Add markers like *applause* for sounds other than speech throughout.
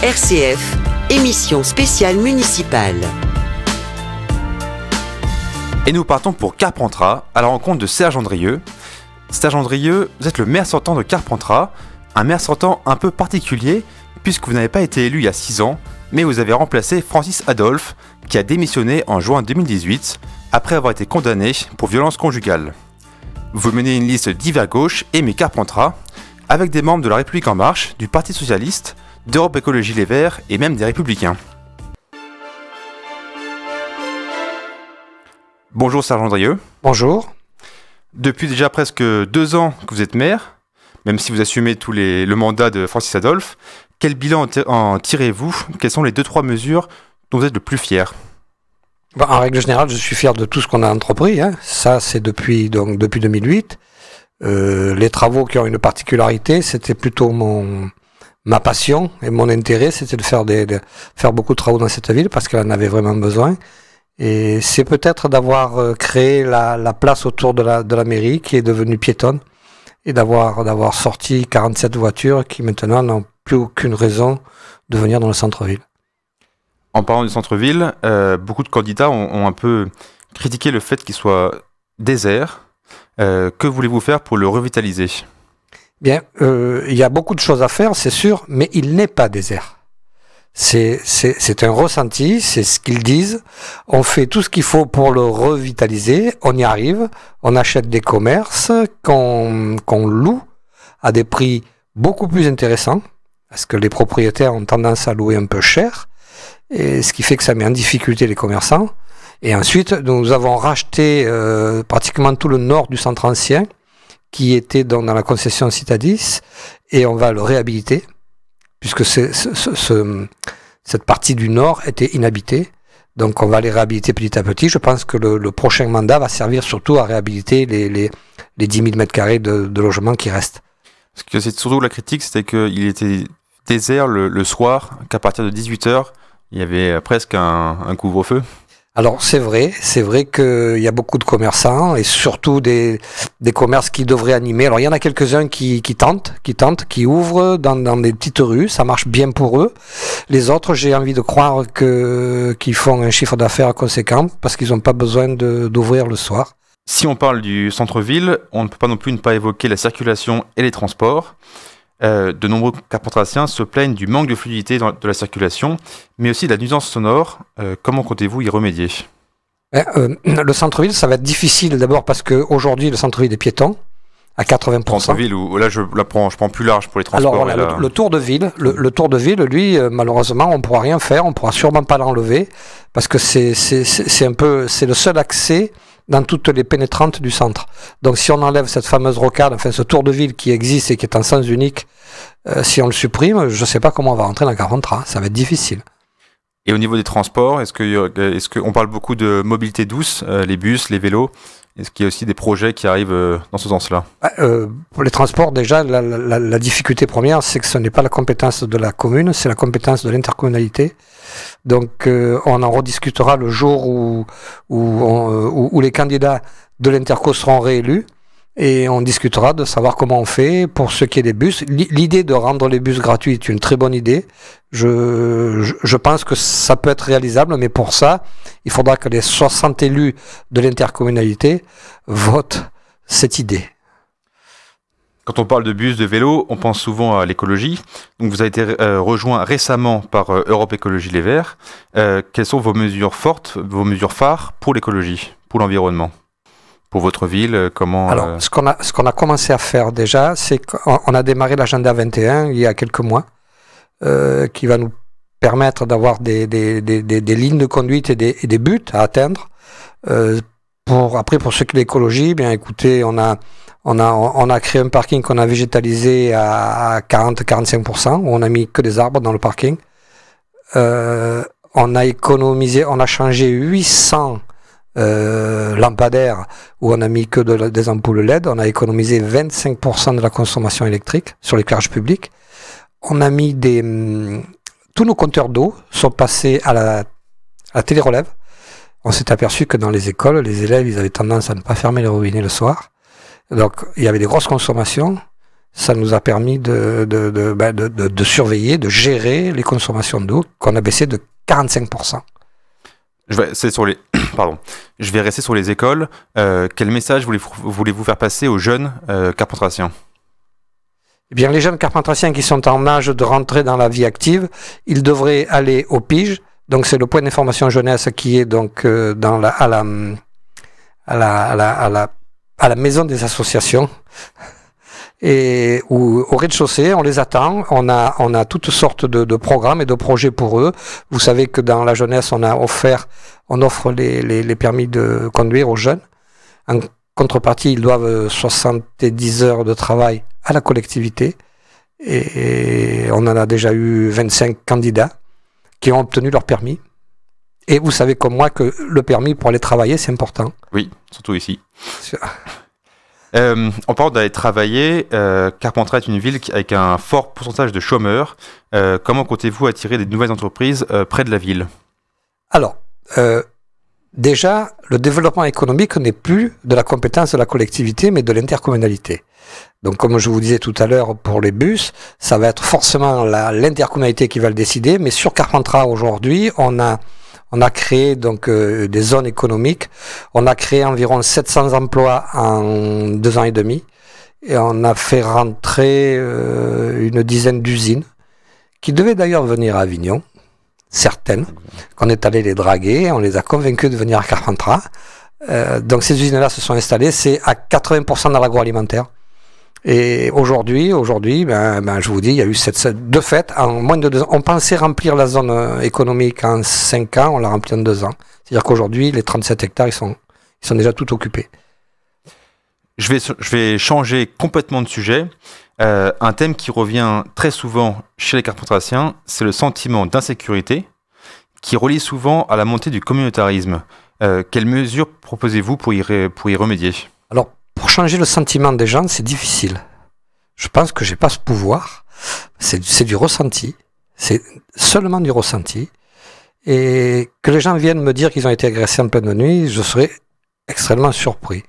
RCF, émission spéciale municipale. Et nous partons pour Carpentras, à la rencontre de Serge Andrieux. Serge Andrieux, vous êtes le maire sortant de Carpentras, un maire sortant un peu particulier, puisque vous n'avez pas été élu il y a 6 ans, mais vous avez remplacé Francis Adolphe, qui a démissionné en juin 2018, après avoir été condamné pour violence conjugale. Vous menez une liste divers gauche et mes Carpentras, avec des membres de la République en marche, du Parti socialiste, d'Europe Écologie Les Verts et même des Républicains. Bonjour Serge Drieux. Bonjour. Depuis déjà presque deux ans que vous êtes maire, même si vous assumez tous les, le mandat de Francis Adolphe, quel bilan en tirez-vous Quelles sont les deux, trois mesures dont vous êtes le plus fier ben, En règle générale, je suis fier de tout ce qu'on a entrepris. Hein. Ça, c'est depuis, depuis 2008. Euh, les travaux qui ont une particularité, c'était plutôt mon, ma passion et mon intérêt, c'était de faire, des, beaucoup de travaux dans cette ville parce qu'elle en avait vraiment besoin. Et c'est peut-être d'avoir euh, créé la, place autour de la, mairie qui est devenue piétonne et d'avoir, d'avoir sorti 47 voitures qui maintenant n'ont plus aucune raison de venir dans le centre-ville. En parlant du centre-ville, euh, beaucoup de candidats ont, un peu critiqué le fait qu'il soit désert. Euh, que voulez-vous faire pour le revitaliser Bien, euh, il y a beaucoup de choses à faire, c'est sûr, mais il n'est pas désert. C'est un ressenti, c'est ce qu'ils disent. On fait tout ce qu'il faut pour le revitaliser, on y arrive, on achète des commerces qu'on loue à des prix beaucoup plus intéressants, parce que les propriétaires ont tendance à louer un peu cher, et ce qui fait que ça met en difficulté les commerçants. Et ensuite, nous avons racheté euh, pratiquement tout le nord du centre ancien, qui était dans la concession Citadis, et on va le réhabiliter, puisque cette partie du nord était inhabitée. Donc on va les réhabiliter petit à petit. Je pense que le, prochain mandat va servir surtout à réhabiliter les, 10 000 m2 de, logements qui restent. Ce que c'est surtout la critique, c'était qu'il était désert le, soir, qu'à partir de 18h, il y avait presque un couvre-feu. Alors c'est vrai, c'est vrai qu'il y a beaucoup de commerçants et surtout des, commerces qui devraient animer. Alors il y en a quelques-uns qui, tentent, qui tentent, qui ouvrent dans, des petites rues, ça marche bien pour eux. Les autres, j'ai envie de croire qu'ils font un chiffre d'affaires conséquent parce qu'ils n'ont pas besoin d'ouvrir le soir. Si on parle du centre-ville, on ne peut pas non plus ne pas évoquer la circulation et les transports. Euh, de nombreux carpentras se plaignent du manque de fluidité de la circulation, mais aussi de la nuisance sonore. Euh, comment comptez-vous y remédier eh, euh, Le centre-ville, ça va être difficile d'abord parce qu'aujourd'hui, le centre-ville est piéton à 80%. ville là je prends, plus large pour les transports. Alors le, tour de ville, le, tour de ville, lui, euh, malheureusement, on ne pourra rien faire, on ne pourra sûrement pas l'enlever, parce que c'est, un peu, c'est le seul accès dans toutes les pénétrantes du centre. Donc si on enlève cette fameuse rocade, enfin ce tour de ville qui existe et qui est en sens unique, euh, si on le supprime, je ne sais pas comment on va rentrer dans Carpentras, ça va être difficile. Et au niveau des transports, est-ce qu'on euh, est parle beaucoup de mobilité douce, les bus, les vélos est-ce qu'il y a aussi des projets qui arrivent euh, dans ce sens-là ah, euh, Pour les transports, déjà, la, difficulté première, c'est que ce n'est pas la compétence de la commune, c'est la compétence de l'intercommunalité. Donc, euh, on en rediscutera le jour où, où, où les candidats de l'Interco seront réélus et on discutera de savoir comment on fait pour ce qui est des bus. L'idée de rendre les bus gratuits est une très bonne idée. Je, pense que ça peut être réalisable, mais pour ça, il faudra que les 60 élus de l'intercommunalité votent cette idée. Quand on parle de bus, de vélo, on pense souvent à l'écologie. Donc vous avez été euh, rejoint récemment par euh, Europe Écologie Les Verts. Euh, quelles sont vos mesures fortes, vos mesures phares pour l'écologie, pour l'environnement pour votre ville euh, Comment Alors, euh, ce qu'on a, ce qu'on a commencé à faire déjà, c'est qu'on a démarré l'agenda 21 il y a quelques mois, euh, qui va nous permettre d'avoir des, des, des, des, lignes de conduite et des, des buts à atteindre. pour après, pour ce qui est l'écologie, eh bien écoutez, on a on a, on a créé un parking qu'on a végétalisé à 40-45%, on a mis que des arbres dans le parking. on a économisé, on a changé 800 euh, lampadaires où on a mis que des ampoules LED, on a économisé 25% de la consommation électrique sur l'éclairage public. On a mis des... Mm, tous nos compteurs d'eau sont passés à la, télé la télérelève. On s'est aperçu que dans les écoles, les élèves, avaient tendance à ne pas fermer les robinets le soir. Donc, il y avait des grosses consommations ça nous a permis de, de, bah, surveiller, de gérer les consommations d'eau qu'on a baissé de 45%. Je vais, sur les, *coughs* Je vais rester sur les écoles. Euh, quel message voulez-vous faire passer aux jeunes euh, eh bien, les jeunes carpentraciens qui sont en âge de rentrer dans la vie active, ils devraient aller au PIGE. Donc, c'est le point d'information jeunesse qui est donc euh, dans à la, à la maison des associations et au rez-de-chaussée, on les attend. On a, on a toutes sortes de, programmes et de projets pour eux. Vous savez que dans la jeunesse, on a offert, on offre les, permis de conduire aux jeunes. En contrepartie, ils doivent 70 heures de travail à la collectivité. Et, et on en a déjà eu 25 candidats qui ont obtenu leur permis. Et vous savez comme moi que le permis pour aller travailler, c'est important. Oui, surtout ici. En euh, on parle d'aller travailler. Euh, Carpentras est une ville avec un fort pourcentage de chômeurs. Euh, comment comptez-vous attirer des nouvelles entreprises près de la ville Alors, déjà, le développement économique n'est plus de la compétence de la collectivité, mais de l'intercommunalité. Donc, comme je vous disais tout à l'heure pour les bus, ça va être forcément l'intercommunalité qui va le décider. Mais sur Carpentras aujourd'hui, on a on a créé donc euh, des zones économiques. On a créé environ 700 emplois en deux ans et demi. Et on a fait rentrer euh, une dizaine d'usines qui devaient d'ailleurs venir à Avignon, certaines, qu'on est allé les draguer, on les a convaincus de venir à Carpentras. Euh, donc ces usines-là se sont installées, c'est à 80% dans l'agroalimentaire. Et aujourd'hui, aujourd'hui, ben, ben, je vous dis, il y a eu cette, cette, de fait en moins de deux ans. On pensait remplir la zone euh, économique en cinq ans, on l'a remplie en deux ans. C'est-à-dire qu'aujourd'hui, les 37 hectares, ils sont, ils sont déjà tout occupés. Je vais, je vais changer complètement de sujet. Euh, un thème qui revient très souvent chez les carpentraciens, c'est le sentiment d'insécurité qui relie souvent à la montée du communautarisme. Euh, quelles mesures proposez-vous pour y, pour y remédier Alors, changer le sentiment des gens, c'est difficile. Je pense que j'ai pas ce pouvoir. C'est du ressenti. C'est seulement du ressenti. Et que les gens viennent me dire qu'ils ont été agressés en pleine nuit, je serais extrêmement surpris.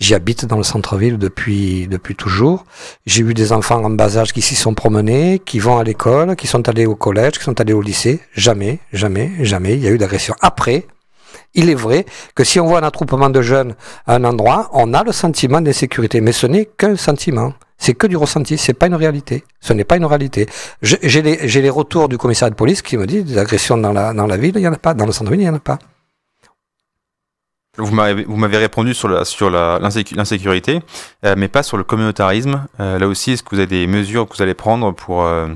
J'y habite dans le centre-ville depuis depuis toujours. J'ai eu des enfants en bas âge qui s'y sont promenés, qui vont à l'école, qui sont allés au collège, qui sont allés au lycée. Jamais, jamais, jamais, il y a eu d'agression. Après, il est vrai que si on voit un attroupement de jeunes à un endroit, on a le sentiment d'insécurité. Mais ce n'est qu'un sentiment. C'est que du ressenti, c'est pas une réalité. Ce n'est pas une réalité. J'ai les, retours du commissariat de police qui me dit des agressions dans la, ville, il n'y en a pas. Dans le centre-ville, il n'y en a pas. Vous m'avez répondu sur sur l'insécurité, euh, mais pas sur le communautarisme. Euh, là aussi, est-ce que vous avez des mesures que vous allez prendre pour euh,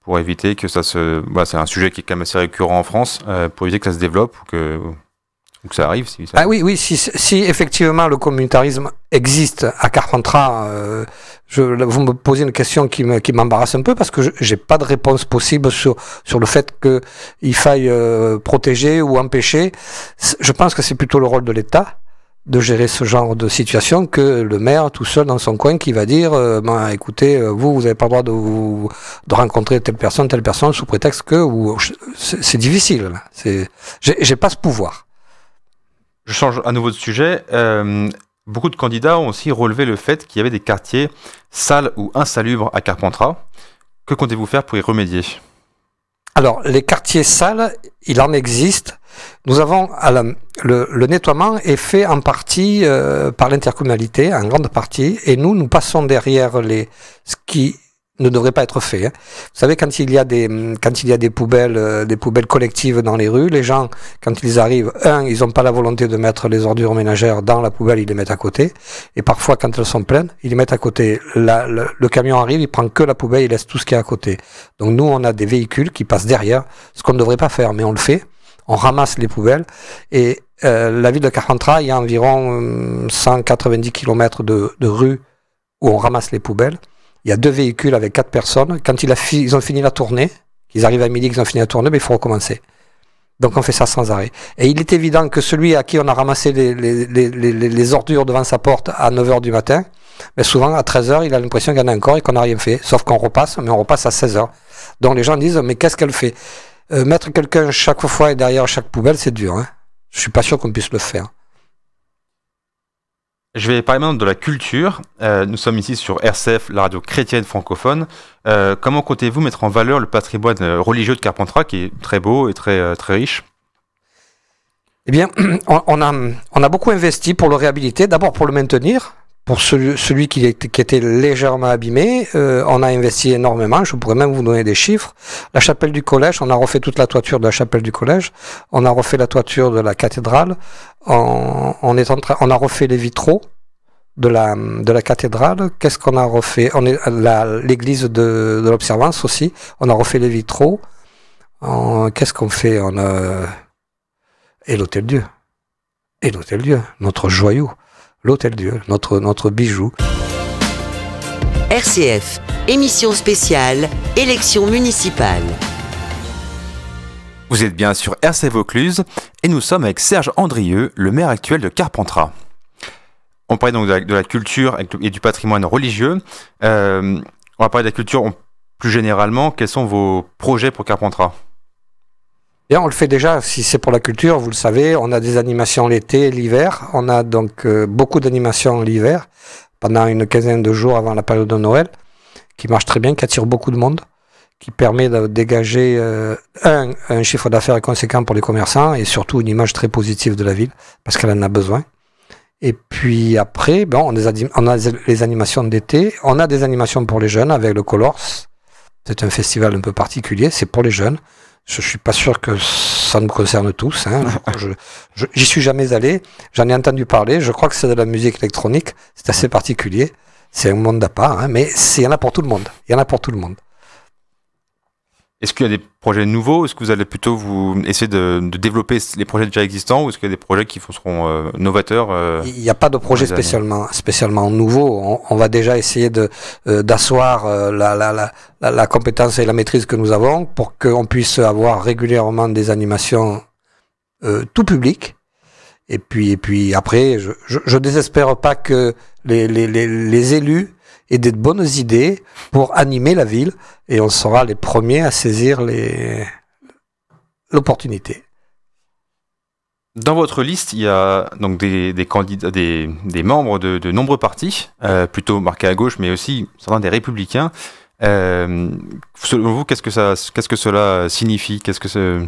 pour éviter que ça se, bah, c'est un sujet qui est quand même assez récurrent en France, pour éviter que ça se développe ou que que ça arrive si Ah oui, oui, si, si, effectivement le communautarisme existe à Carpentras, euh, je, vous me posez une question qui m'embarrasse me, qui un peu parce que j'ai pas de réponse possible sur, sur le fait qu'il faille euh, protéger ou empêcher. Je pense que c'est plutôt le rôle de l'État de gérer ce genre de situation que le maire tout seul dans son coin qui va dire euh, ben écoutez vous vous n'avez pas le droit de, vous, de rencontrer telle personne telle personne sous prétexte que c'est difficile c'est j'ai pas ce pouvoir je change à nouveau de sujet. Euh, beaucoup de candidats ont aussi relevé le fait qu'il y avait des quartiers sales ou insalubres à Carpentras. Que comptez-vous faire pour y remédier Alors, les quartiers sales, il en existe. Nous avons le, nettoiement est fait en partie euh, par l'intercommunalité, en grande partie, et nous, nous passons derrière les, ce qui ne devrait pas être fait. Hein. Vous savez, quand il y a des, quand il y a des poubelles, euh, des poubelles collectives dans les rues, les gens, quand ils arrivent, un, ils n'ont pas la volonté de mettre les ordures ménagères dans la poubelle, ils les mettent à côté. Et parfois, quand elles sont pleines, ils les mettent à côté. le, camion arrive, il prend que la poubelle, il laisse tout ce qui est à côté. Donc nous, on a des véhicules qui passent derrière, ce qu'on ne devrait pas faire, mais on le fait. On ramasse les poubelles et euh, la ville de Carpentras, il y a environ 190 hum, km de rues où on ramasse les poubelles il y a deux véhicules avec quatre personnes. Quand ils ont fini la tournée, qu'ils arrivent à midi, qu'ils ont fini la tournée, mais ben, il faut recommencer. Donc on fait ça sans arrêt. Et il est évident que celui à qui on a ramassé les, ordures devant sa porte à 9h du matin, mais ben, souvent à 13h, il a l'impression qu'il y en a encore et qu'on n'a rien fait. Sauf qu'on repasse, mais on repasse à 16h. Donc les gens disent, mais qu'est-ce qu'elle fait euh, Mettre quelqu'un chaque fois et derrière chaque poubelle, c'est dur. Je hein. Je suis pas sûr qu'on puisse le faire. Je vais parler maintenant de la culture. Euh, nous sommes ici sur RCF, la radio chrétienne francophone. Euh, comment comptez-vous mettre en valeur le patrimoine euh, religieux de Carpentras, qui est très beau et très, très riche Eh bien, *clears throat* a, on a beaucoup investi pour le réhabiliter, d'abord pour le maintenir, pour celui, qui, était légèrement abîmé, euh, on a investi énormément. Je pourrais même vous donner des chiffres. La chapelle du collège, on a refait toute la toiture de la chapelle du collège. On a refait la toiture de la cathédrale. On, en a refait les vitraux de la, de la cathédrale. Qu'est-ce qu'on a refait On est l'église de, l'Observance aussi. On a refait les vitraux. Qu'est-ce qu'on fait On euh, et l'Hôtel Dieu. Et l'Hôtel Dieu, notre joyau l'Hôtel Dieu, notre, notre bijou. RCF, émission spéciale, élection municipale. Vous êtes bien sur RCF Vaucluse et nous sommes avec Serge Andrieux, le maire actuel de Carpentras. On parlait donc de la, culture et du patrimoine religieux. Euh, on va parler de la culture plus généralement. Quels sont vos projets pour Carpentras on le fait déjà, si c'est pour la culture, vous le savez, on a des animations l'été, l'hiver, on a donc euh, beaucoup d'animations l'hiver, pendant une quinzaine de jours avant la période de Noël, qui marche très bien, qui attire beaucoup de monde, qui permet de dégager euh, un, chiffre d'affaires conséquent pour les commerçants et surtout une image très positive de la ville, parce qu'elle en a besoin. Et puis après, on, on a les animations d'été, on a des animations pour les jeunes avec le Colors, c'est un festival un peu particulier, c'est pour les jeunes. Je suis pas sûr que ça nous concerne tous. Hein. *laughs* j'y suis jamais allé. J'en ai entendu parler. Je crois que c'est de la musique électronique. C'est assez particulier. C'est un monde à part. Hein. Mais il y en a pour tout le monde. Il y en a pour tout le monde. Est-ce qu'il y a des projets nouveaux Est-ce que vous allez plutôt vous essayer de, de développer les projets déjà existants ou est-ce qu'il y a des projets qui seront euh, novateurs euh, Il n'y a pas de projet spécialement, spécialement nouveau. On, va déjà essayer de euh, d'asseoir la, la, la, la, compétence et la maîtrise que nous avons pour qu'on puisse avoir régulièrement des animations tout public. Et puis, et puis après, je, je, je désespère pas que les, les, les, les élus et des bonnes idées pour animer la ville et on sera les premiers à saisir l'opportunité. Dans votre liste, il y a donc des, candidats, des, membres de, nombreux partis, euh, plutôt marqués à gauche, mais aussi certains des républicains. Euh, selon vous, qu'est-ce que, que cela signifie qu'est-ce que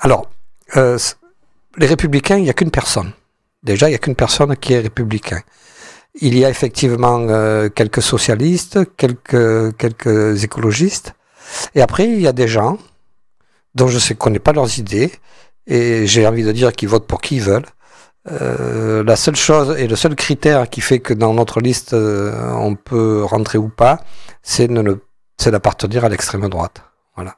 Alors, euh, les républicains, il n'y a qu'une personne. Déjà, il n'y a qu'une personne qui est républicain. Il y a effectivement euh, quelques socialistes, quelques, quelques écologistes. Et après, il y a des gens dont je ne connais pas leurs idées. Et j'ai envie de dire qu'ils votent pour qui ils veulent. Euh, la seule chose et le seul critère qui fait que dans notre liste euh, on peut rentrer ou pas, c'est d'appartenir à l'extrême droite. Voilà.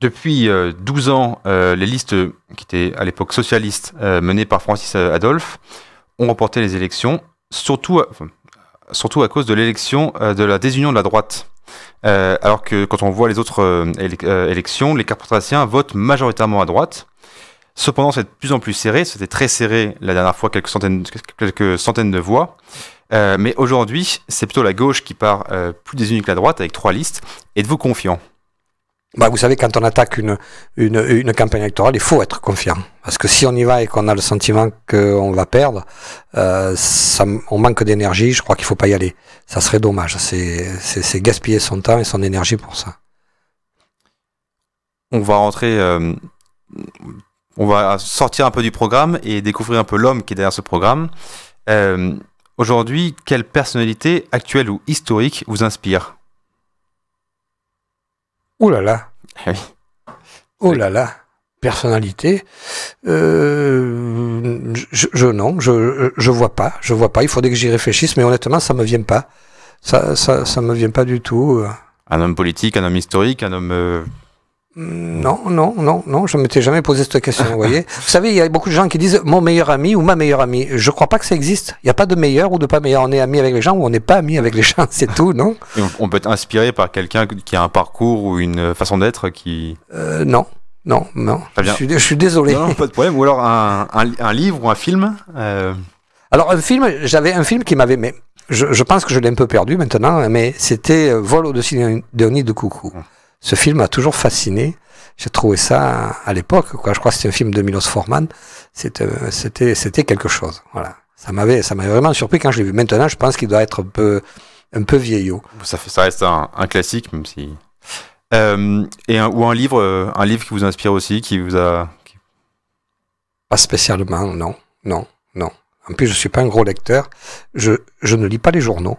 Depuis 12 ans, les listes qui étaient à l'époque socialistes menées par Francis Adolphe ont remporté les élections, surtout, à, surtout à cause de l'élection euh, de la désunion de la droite. Euh, alors que quand on voit les autres euh, élections, les carpentraciens votent majoritairement à droite. Cependant, c'est de plus en plus serré. C'était très serré la dernière fois, quelques centaines, quelques centaines de voix. mais aujourd'hui, c'est plutôt la gauche qui part plus désunie que la droite, avec trois listes. Êtes-vous confiant bah, vous savez, quand on attaque une, une, campagne électorale, il faut être confiant. Parce que si on y va et qu'on a le sentiment qu'on va perdre, euh, on manque d'énergie, je crois qu'il faut pas y aller. Ça serait dommage. C'est gaspiller son temps et son énergie pour ça. On va rentrer, euh, on va sortir un peu du programme et découvrir un peu l'homme qui est derrière ce programme. Euh, aujourd'hui, quelle personnalité actuelle ou historique vous inspire Oh là là ah Oh là là personnalité. Euh, je, non, je, je vois pas, je vois pas. Il faudrait que j'y réfléchisse, mais honnêtement, ça me vient pas. Ça, ça, me vient pas du tout. Un homme politique, un homme historique, un homme. Euh, Mm, non, non, non, non, je ne m'étais jamais posé cette question, vous voyez. *laughs* Vous savez, il y a beaucoup de gens qui disent mon meilleur ami ou ma meilleure amie. Je ne crois pas que ça existe. Il n'y a pas de meilleur ou de pas meilleur. On est ami avec les gens ou on n'est pas ami avec les gens, *laughs* c'est tout, non On peut être inspiré par quelqu'un qui a un parcours ou une façon d'être qui. Euh, non. Non, non. Je suis, je suis, désolé. Non, pas de problème. Ou alors un, un, livre ou un film euh. Alors un film, j'avais un film qui m'avait... Mais je, je, pense que je l'ai un peu perdu maintenant, mais c'était euh, Vol au-dessus d'un nid de Coucou. Hum ce film m'a toujours fasciné. J'ai trouvé ça à l'époque, Je crois que c'était un film de Milos Forman. Euh, c'était, c'était quelque chose. Voilà. Ça m'avait, ça m'avait vraiment surpris quand je l'ai vu. Maintenant, je pense qu'il doit être un peu, un peu vieillot. Ça, ça reste un, classique, même si. Euh, et ou un livre, euh, un livre qui vous inspire aussi, qui vous a. Pas spécialement, non, non, non. En plus, je suis pas un gros lecteur. Je, je ne lis pas les journaux.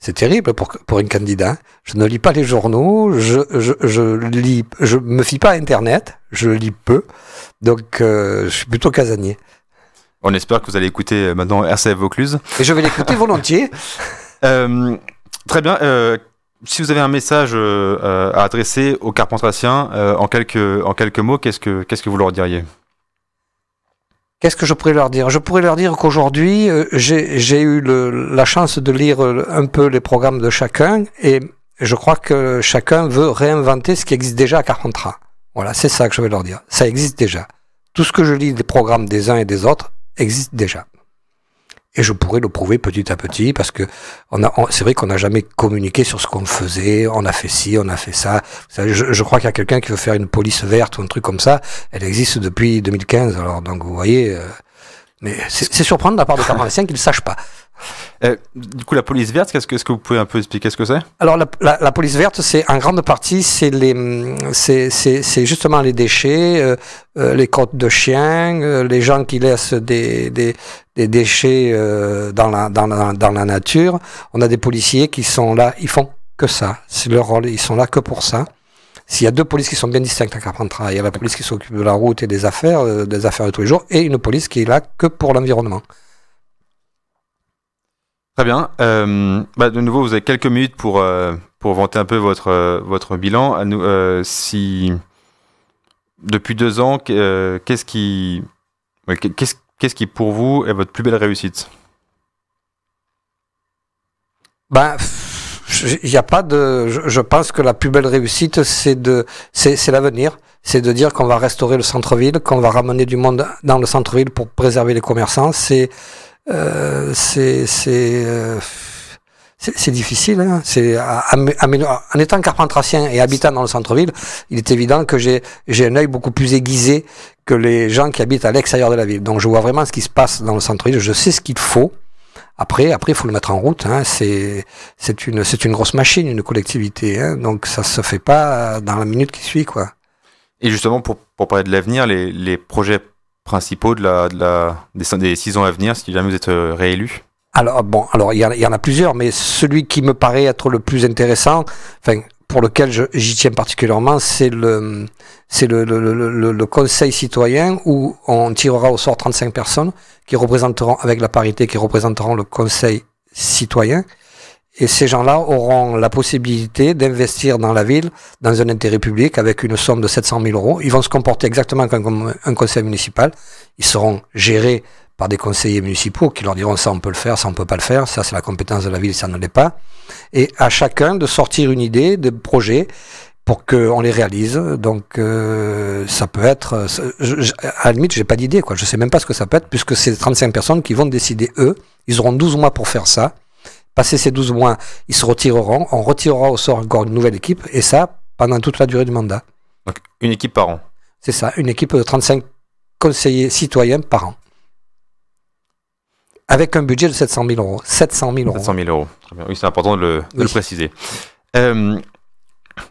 C'est terrible pour, pour un candidat. Je ne lis pas les journaux, je, je, je, lis, je me fie pas à Internet, je lis peu, donc euh, je suis plutôt casanier. On espère que vous allez écouter euh, maintenant RCF Vaucluse. Et je vais l'écouter *laughs* volontiers. Euh, très bien. si vous avez un message à adresser aux carpentraciens en, quelques, en quelques mots, qu'est-ce que, qu'est-ce que vous leur diriez Qu'est-ce que je pourrais leur dire Je pourrais leur dire qu'aujourd'hui, euh, j'ai eu la chance de lire euh, un peu les programmes de chacun et je crois que chacun veut réinventer ce qui existe déjà à Carpentras. Voilà, c'est ça que je vais leur dire. Ça existe déjà. Tout ce que je lis des programmes des uns et des autres existe déjà. Et je pourrais le prouver petit à petit parce que on a, c'est vrai qu'on n'a jamais communiqué sur ce qu'on faisait. On a fait ci, on a fait ça. je, crois qu'il y a quelqu'un qui veut faire une police verte ou un truc comme ça. Elle existe depuis 2015. Alors donc vous voyez, euh, mais c'est surprenant de la part des *laughs* pharmaciens qu'ils ne sachent pas. Euh, du coup, la police verte, qu'est-ce que, est-ce que vous pouvez un peu expliquer ce que c'est Alors, la, police verte, c'est en grande partie, c'est les, mm, c'est, justement les déchets, euh, euh, les côtes de chiens, les gens qui laissent des, déchets dans, la, dans, dans la nature. On a des policiers qui sont là, ils font que ça. C'est leur rôle, ils sont là que pour ça. S'il y a deux polices qui sont bien distinctes à hein, Carpentras, il y a la police qui s'occupe de la route et des affaires, des affaires de tous les jours, et une police qui est là que pour l'environnement. Très bien. Euh, bah, de nouveau, vous avez quelques minutes pour, euh, pour vanter un peu votre, euh, votre bilan. À nous, si, depuis deux ans, qu'est-ce qui, qu'est-ce, qu'est-ce qui, pour vous, est votre plus belle réussite Ben, il a pas de. Je, je, pense que la plus belle réussite, c'est de, c'est, c'est l'avenir, c'est de dire qu'on va restaurer le centre-ville, qu'on va ramener du monde dans le centre-ville pour préserver les commerçants. C'est euh, c'est euh, c'est c'est difficile. Hein. C'est en étant carpentracien et habitant dans le centre-ville, il est évident que j'ai j'ai un œil beaucoup plus aiguisé que les gens qui habitent à l'extérieur de la ville. Donc je vois vraiment ce qui se passe dans le centre-ville. Je sais ce qu'il faut. Après, après, il faut le mettre en route. Hein. C'est c'est une c'est une grosse machine, une collectivité. Hein. Donc ça se fait pas dans la minute qui suit, quoi. Et justement, pour, pour parler de l'avenir, les, les projets principaux de la, des, six ans à venir si jamais vous êtes euh, réélu Alors, bon, alors il y, en a plusieurs, mais celui qui me paraît être le plus intéressant, enfin, pour lequel j'y tiens particulièrement, c'est le, c'est le, le, conseil citoyen où on tirera au sort 35 personnes qui représenteront, avec la parité, qui représenteront le conseil citoyen et ces gens-là auront la possibilité d'investir dans la ville, dans un intérêt public, avec une somme de 700 000 euros. Ils vont se comporter exactement comme un conseil municipal. Ils seront gérés par des conseillers municipaux qui leur diront ça on peut le faire, ça on peut pas le faire, ça c'est la compétence de la ville, ça ne l'est pas. Et à chacun de sortir une idée, des projets pour qu'on les réalise. Donc euh, ça peut être, euh, à la limite j'ai pas d'idée quoi, je sais même pas ce que ça peut être puisque c'est 35 personnes qui vont décider eux, ils auront 12 mois pour faire ça. Passer ces 12 mois, ils se retireront. On retirera au sort encore une nouvelle équipe, et ça pendant toute la durée du mandat. Donc une équipe par an C'est ça, une équipe de 35 conseillers citoyens par an. Avec un budget de 700 000 euros. 700 000 euros. 700 000 euros. Très bien. c'est important de le, préciser. Euh,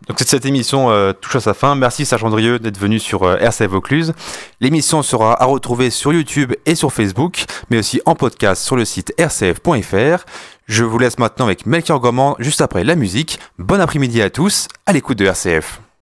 donc cette, émission euh, touche à sa fin. Merci Serge Andrieux d'être venu sur euh, RCF Vaucluse. L'émission sera à retrouver sur YouTube et sur Facebook, mais aussi en podcast sur le site rcf.fr. Je vous laisse maintenant avec Melchior Goman juste après la musique. Bon après-midi à tous, à l'écoute de RCF.